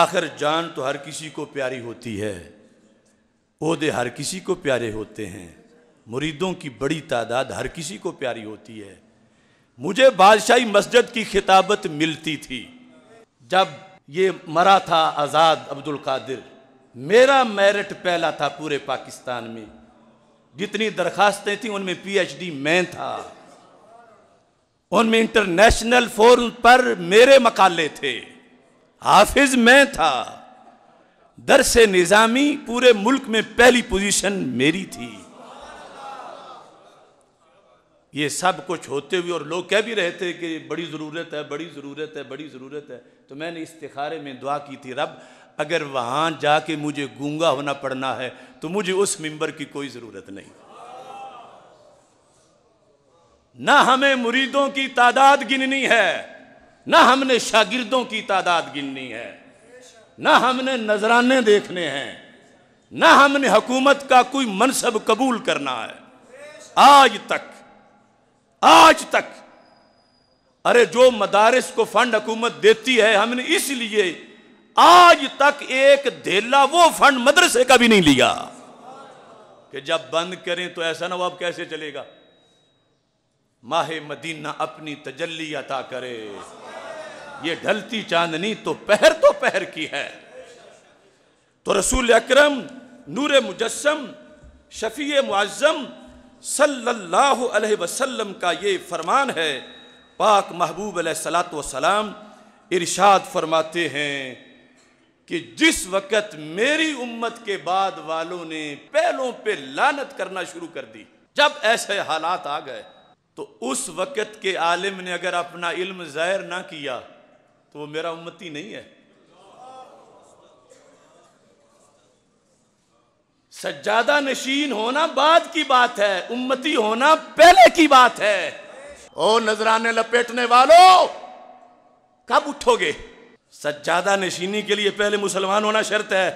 आखिर जान तो हर किसी को प्यारी होती है उहदे हर किसी को प्यारे होते हैं मुरीदों की बड़ी तादाद हर किसी को प्यारी होती है मुझे बादशाही मस्जिद की खिताबत मिलती थी जब ये मरा था आज़ाद अब्दुल कादिर मेरा मेरिट पहला था पूरे पाकिस्तान में जितनी दरखास्तें थी उनमें पीएचडी मैं था उनमें इंटरनेशनल फोरम पर मेरे मकाले थे हाफिज मैं था दरस निज़ामी पूरे मुल्क में पहली पोजीशन मेरी थी ये सब कुछ होते हुए और लोग कह भी रहे थे कि बड़ी ज़रूरत है बड़ी ज़रूरत है बड़ी ज़रूरत है तो मैंने इस्तारे में दुआ की थी रब अगर वहां जाके मुझे गूंगा होना पड़ना है तो मुझे उस मिंबर की कोई ज़रूरत नहीं ना हमें मुरीदों की तादाद गिननी है ना हमने शागिर्दों की तादाद गिननी है ना हमने नजराने देखने हैं ना हमने हुकूमत का कोई मनसब कबूल करना है आज तक आज तक अरे जो मदारस को फंड हुकूमत देती है हमने इसलिए आज तक एक धेला वो फंड मदरसे का भी नहीं लिया कि जब बंद करें तो ऐसा ना वो अब कैसे चलेगा माहे मदीना अपनी तजल्ली अता करे ये ढलती चांदनी तो पहर तो पहर की है तो रसूल अकरम नूर मुजस्म शफी मुआज़म सल्लल्लाहु अलैहि वसल्लम का ये फरमान है पाक महबूब सलात वसलाम इरशाद फरमाते हैं कि जिस वक़्त मेरी उम्मत के बाद वालों ने पहलों पे लानत करना शुरू कर दी जब ऐसे हालात आ गए तो उस वक़्त के आलिम ने अगर अपना इल्म ज़ाहिर ना किया तो वो मेरा उम्मती नहीं है सज्जादा नशीन होना बाद की बात है उम्मती होना पहले की बात है ओ नजराने लपेटने वालों कब उठोगे सज्जादा नशीनी के लिए पहले मुसलमान होना शर्त है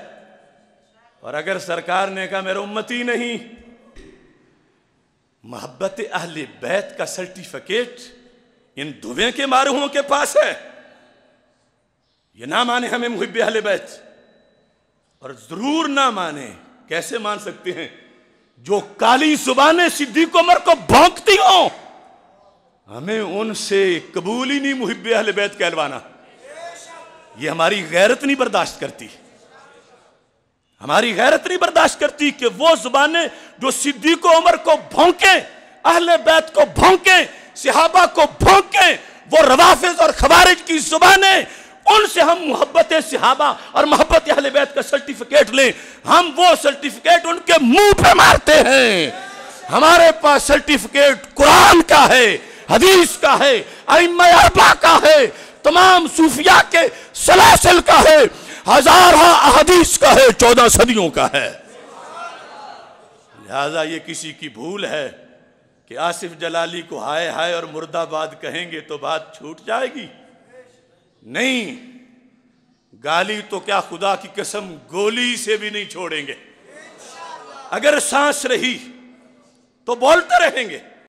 और अगर सरकार ने कहा मेरा उम्मती नहीं मोहब्बत अहले बैत का सर्टिफिकेट इन दुबे के मारूहों के पास है ये ना माने हमें मुहिब अहल बैत और जरूर ना माने कैसे मान सकते हैं जो काली जुबान सिद्दीक उमर को भोंकती हो हमें उनसे कबूल ही नहीं मुहिब अहल बैत कहलवाना ये हमारी गैरत नहीं बर्दाश्त करती हमारी गैरत नहीं बर्दाश्त करती कि वो जुबानें जो सिद्दीक उमर को भौंके अहल बैत को भौंके सिहाबा को भौंके वो रवाफिज और खबारिज की जुबानें उनसे हम मोहब्बत सिहाबा और मोहब्बत बैत का सर्टिफिकेट लें हम वो सर्टिफिकेट उनके मुंह पे मारते हैं हमारे पास सर्टिफिकेट कुरान का है हदीस का है अरबा का है तमाम सूफिया के सलासल का है हजारों अहदीस का है चौदह सदियों का है लिहाजा ये किसी की भूल है कि आसिफ जलाली को हाय हाय और मुर्दाबाद कहेंगे तो बात छूट जाएगी नहीं गाली तो क्या खुदा की कसम गोली से भी नहीं छोड़ेंगे अगर सांस रही तो बोलते रहेंगे